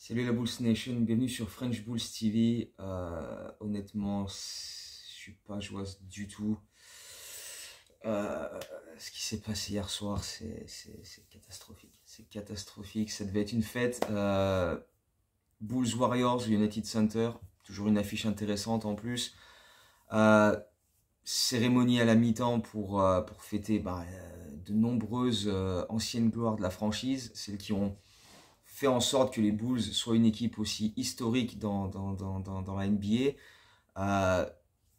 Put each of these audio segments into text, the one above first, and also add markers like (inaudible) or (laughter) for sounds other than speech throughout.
Salut la Bulls Nation, bienvenue sur French Bulls TV. Euh, honnêtement, je suis pas joie du tout. Euh, ce qui s'est passé hier soir, c'est catastrophique. C'est catastrophique. Ça devait être une fête. Euh, Bulls Warriors, United Center. Toujours une affiche intéressante en plus. cérémonie à la mi-temps pour, pour fêter bah, de nombreuses anciennes gloires de la franchise, celles qui ont fait en sorte que les Bulls soient une équipe aussi historique dans, dans, dans, dans, la NBA. Euh,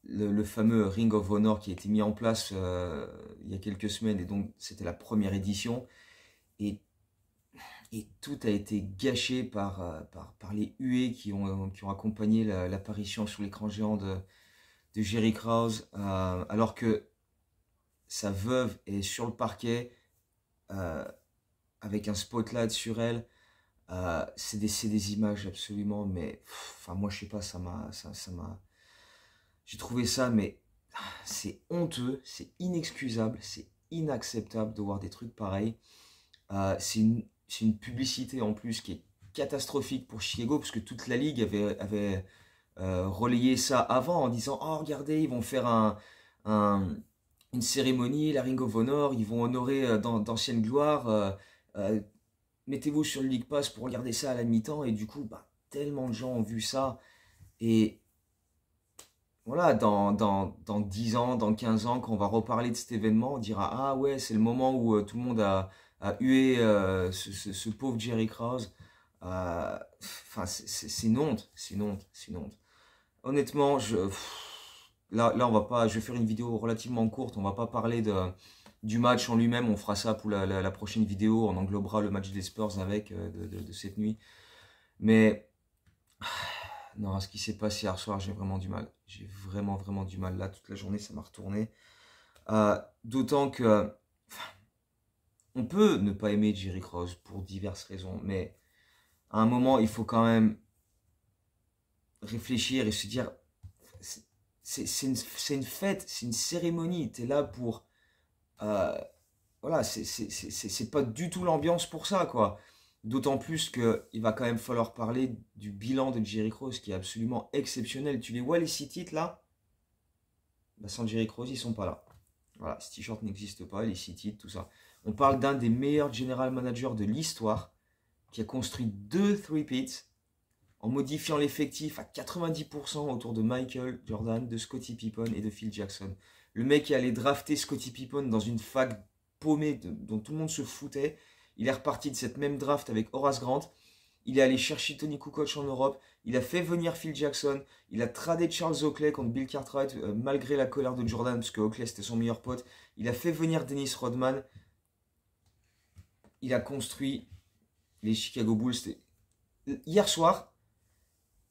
le, fameux Ring of Honor qui a été mis en place euh, il y a quelques semaines, et donc c'était la première édition. Et, et, tout a été gâché par, euh, par, les huées qui ont, qui ont accompagné l'apparition sur l'écran géant de, de Jerry Krause, alors que sa veuve est sur le parquet avec un spotlight sur elle. Euh, c'est des, des, images absolument, mais enfin moi je sais pas, ça m'a, ça, m'a, j'ai trouvé ça, mais c'est honteux, c'est inexcusable, c'est inacceptable de voir des trucs pareils. Euh, c'est une, une, publicité en plus qui est catastrophique pour Chicago parce que toute la ligue avait, avait euh, relayé ça avant en disant oh regardez ils vont faire un, une cérémonie, la Ring of Honor, ils vont honorer d'anciennes gloires mettez-vous sur le League Pass pour regarder ça à la mi-temps, et du coup, bah, tellement de gens ont vu ça, et voilà, dans, dans, 10 ans, dans 15 ans, quand on va reparler de cet événement, on dira, ah ouais, c'est le moment où euh, tout le monde a, hué euh, ce, pauvre Jerry Krause. Euh, enfin, c'est une honte, c'est une honte, c'est une honte. Honnêtement, je... Là, on va pas. Je vais faire une vidéo relativement courte. On va pas parler du match en lui-même. On fera ça pour la, prochaine vidéo. On englobera le match des Spurs avec euh, de, cette nuit. Mais (sighs) non, ce qui s'est passé hier soir, j'ai vraiment du mal. J'ai vraiment, vraiment du mal. Là, toute la journée, ça m'a retourné. Euh, d'autant que (sighs) on peut ne pas aimer Jerry Cross pour diverses raisons, mais à un moment, il faut quand même réfléchir et se dire c'est une, fête, c'est une cérémonie. Tu es là pour. Euh, voilà, c'est pas du tout l'ambiance pour ça, quoi. D'autant plus qu'il va quand même falloir parler du bilan de Jerry Cross qui est absolument exceptionnel. Tu les vois, les six là bah, Sans Jerry Cross, ils sont pas là. Voilà, ce t-shirt n'existe pas, les six tout ça. On parle d'un des meilleurs general managers de l'histoire qui a construit deux three-pits en modifiant l'effectif à 90% autour de Michael Jordan, de Scottie Pippen et de Phil Jackson. Le mec est allé drafter Scottie Pippen dans une fac paumée dont tout le monde se foutait. Il est reparti de cette même draft avec Horace Grant. Il est allé chercher Tony Kukoc en Europe. Il a fait venir Phil Jackson. Il a tradé Charles Oakley contre Bill Cartwright euh, malgré la colère de Jordan parce que Oakley c'était son meilleur pote. Il a fait venir Dennis Rodman. Il a construit les Chicago Bulls. Hier soir,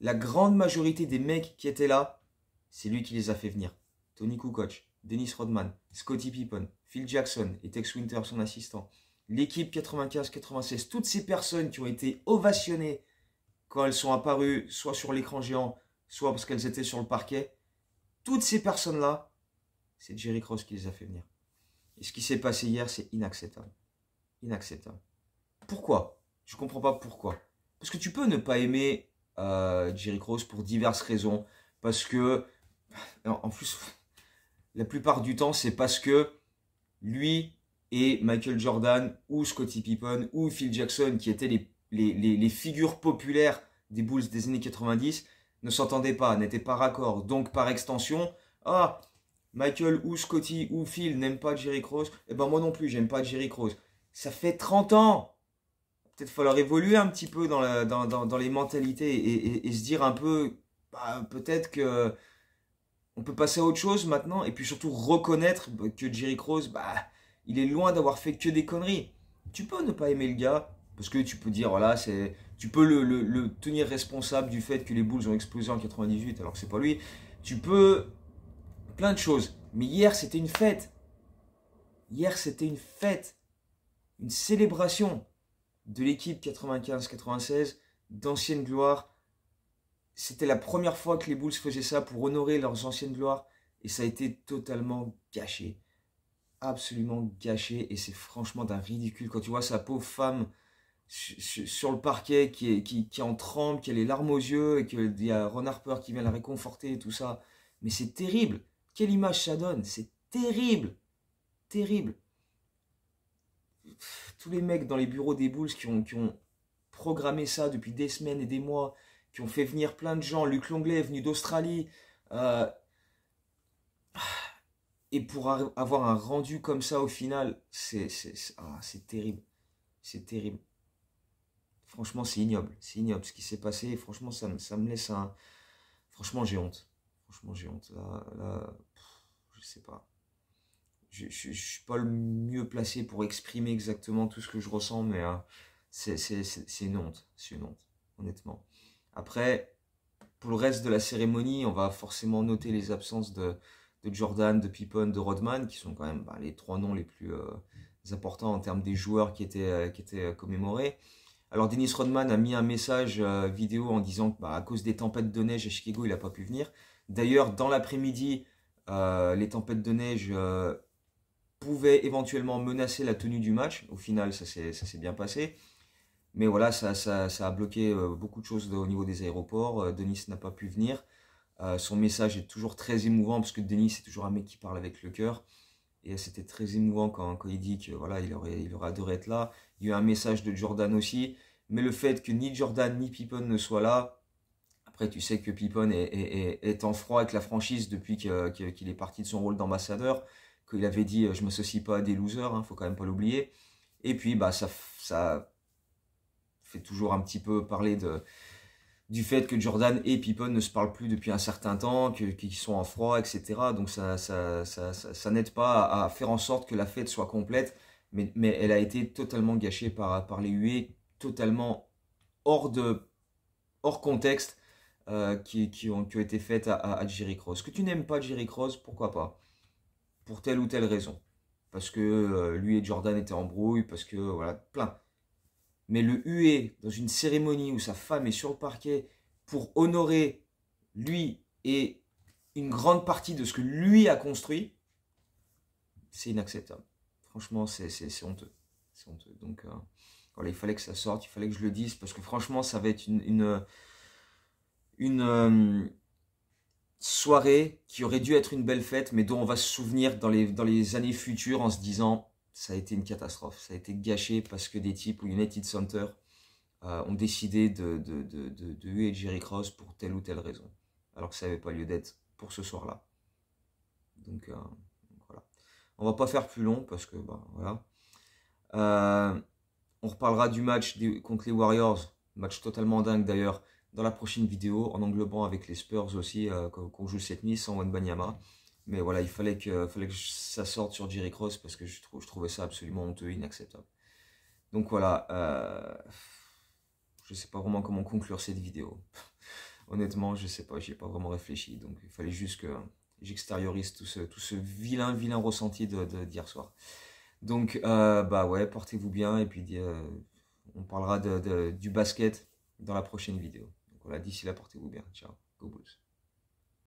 la grande majorité des mecs qui étaient là, c'est lui qui les a fait venir. Tony Kukoc, Dennis Rodman, Scotty Pippen, Phil Jackson et Tex Winter, son assistant, l'équipe 95-96, toutes ces personnes qui ont été ovationnées quand elles sont apparues, soit sur l'écran géant, soit parce qu'elles étaient sur le parquet, toutes ces personnes-là, c'est Jerry Cross qui les a fait venir. Et ce qui s'est passé hier, c'est inacceptable. Inacceptable. Pourquoi Je ne comprends pas pourquoi. Parce que tu peux ne pas aimer euh, Jerry Cross pour diverses raisons. Parce que, en plus, la plupart du temps, c'est parce que lui et Michael Jordan ou Scottie Pippen ou Phil Jackson, qui étaient les, figures populaires des Bulls des années 90, ne s'entendaient pas, n'étaient pas raccord. Donc, par extension, ah, Michael ou Scotty ou Phil n'aiment pas Jerry Cross, et eh ben moi non plus, j'aime pas Jerry Cross. Ça fait 30 ans peut-être falloir évoluer un petit peu dans, dans, les mentalités et, se dire un peu, bah, peut-être que on peut passer à autre chose maintenant, et puis surtout reconnaître que Jerry Cross, bah, il est loin d'avoir fait que des conneries. Tu peux ne pas aimer le gars, parce que tu peux dire, voilà, c'est, tu peux le, tenir responsable du fait que les boules ont explosé en 98 alors que c'est pas lui. Tu peux plein de choses. Mais hier, c'était une fête. Hier, c'était une fête. Une célébration de l'équipe 95-96, d'ancienne gloire, C'était la première fois que les Bulls faisaient ça pour honorer leurs anciennes gloires et ça a été totalement gâché. Absolument gâché et c'est franchement d'un ridicule quand tu vois sa pauvre femme sur le parquet qui, qui, en tremble, qui a les larmes aux yeux et qu'il y a Ron Harper qui vient la réconforter tout ça. Mais c'est terrible. Quelle image ça donne. C'est terrible. Terrible tous les mecs dans les bureaux des Bulls qui ont, programmé ça depuis des semaines et des mois, qui ont fait venir plein de gens. Luc Longley est venu d'Australie. Euh, et pour avoir un rendu comme ça au final, ah, c'est terrible. C'est terrible. Franchement, c'est ignoble. C'est ignoble ce qui s'est passé. Franchement, ça me, laisse un... Franchement, j'ai honte. Franchement, j'ai honte. Là, là je sais pas je, ne suis pas le mieux placé pour exprimer exactement tout ce que je ressens, mais hein, c'est une honte, c'est une honte, honnêtement. Après, pour le reste de la cérémonie, on va forcément noter les absences de, de Jordan, de Pippen, de Rodman, qui sont quand même bah, les trois noms les plus euh, importants en termes des joueurs qui étaient, euh, qui étaient euh, commémorés. Alors Dennis Rodman a mis un message vidéo en disant que bah, à cause des tempêtes de neige à Chicago, il n'a pas pu venir. D'ailleurs, dans l'après-midi, les tempêtes de neige pouvait éventuellement menacer la tenue du match. Au final, ça s'est bien passé. Mais voilà, ça, ça, a bloqué euh, beaucoup de choses au niveau des aéroports. Euh, Denis n'a pas pu venir. Euh, son message est toujours très émouvant parce que Denis, c'est toujours un mec qui parle avec le cœur. Et c'était très émouvant quand, il dit que voilà, il aurait, il adoré être là. Il y a eu un message de Jordan aussi. Mais le fait que ni Jordan ni Pippen ne soient là, après tu sais que Pippen est, est, en froid avec la franchise depuis qu'il est parti de son rôle d'ambassadeur qu'il avait dit euh, je m'associe pas à des losers, hein, faut quand même pas l'oublier. Et puis bah ça, ça fait toujours un petit peu parler de, du fait que Jordan et Pippen ne se parlent plus depuis un certain temps, qu'ils sont en froid, etc. Donc ça, ça, ça, ça n'aide pas à faire en sorte que la fête soit complète, mais, mais elle a été totalement gâchée par, par les huées, totalement hors, de, hors contexte, euh, qui, qui, ont, qui, ont, été faites à, à Jerry Cross. Que tu n'aimes pas Jerry Cross, pourquoi pas pour telle ou telle raison. Parce que euh, lui et Jordan étaient en brouille, parce que voilà, plein. Mais le huer dans une cérémonie où sa femme est sur le parquet pour honorer lui et une grande partie de ce que lui a construit, c'est inacceptable. Franchement, c'est honteux. C'est honteux. Donc euh, voilà, il fallait que ça sorte, il fallait que je le dise, parce que franchement, ça va être une, une euh, soirée qui aurait dû être une belle fête, mais dont on va se souvenir dans les, dans les années futures en se disant ça a été une catastrophe, ça a été gâché parce que des types au United Center euh, ont décidé de, de, de, huer Jerry Cross pour telle ou telle raison, alors que ça n'avait pas lieu d'être pour ce soir-là. Donc euh, voilà. On va pas faire plus long parce que bah, voilà. Euh, on reparlera du match contre les Warriors, match totalement dingue d'ailleurs dans la prochaine vidéo en englobant avec les Spurs aussi euh, qu'on joue cette nuit sans Wan-Banyama. Mais voilà, il fallait que, fallait que ça sorte sur Jerry Cross parce que je, trouvais ça absolument honteux, inacceptable. Donc voilà, euh, je ne sais pas vraiment comment conclure cette vidéo. (laughs) Honnêtement, je ne sais pas, n'y ai pas vraiment réfléchi. Donc il fallait juste que j'extériorise tout ce, tout ce vilain, vilain ressenti d'hier soir. Donc euh, bah ouais, portez-vous bien et puis on parlera de, du basket dans la prochaine vidéo. Voilà, d'ici là, portez-vous bien. Ciao, go blues.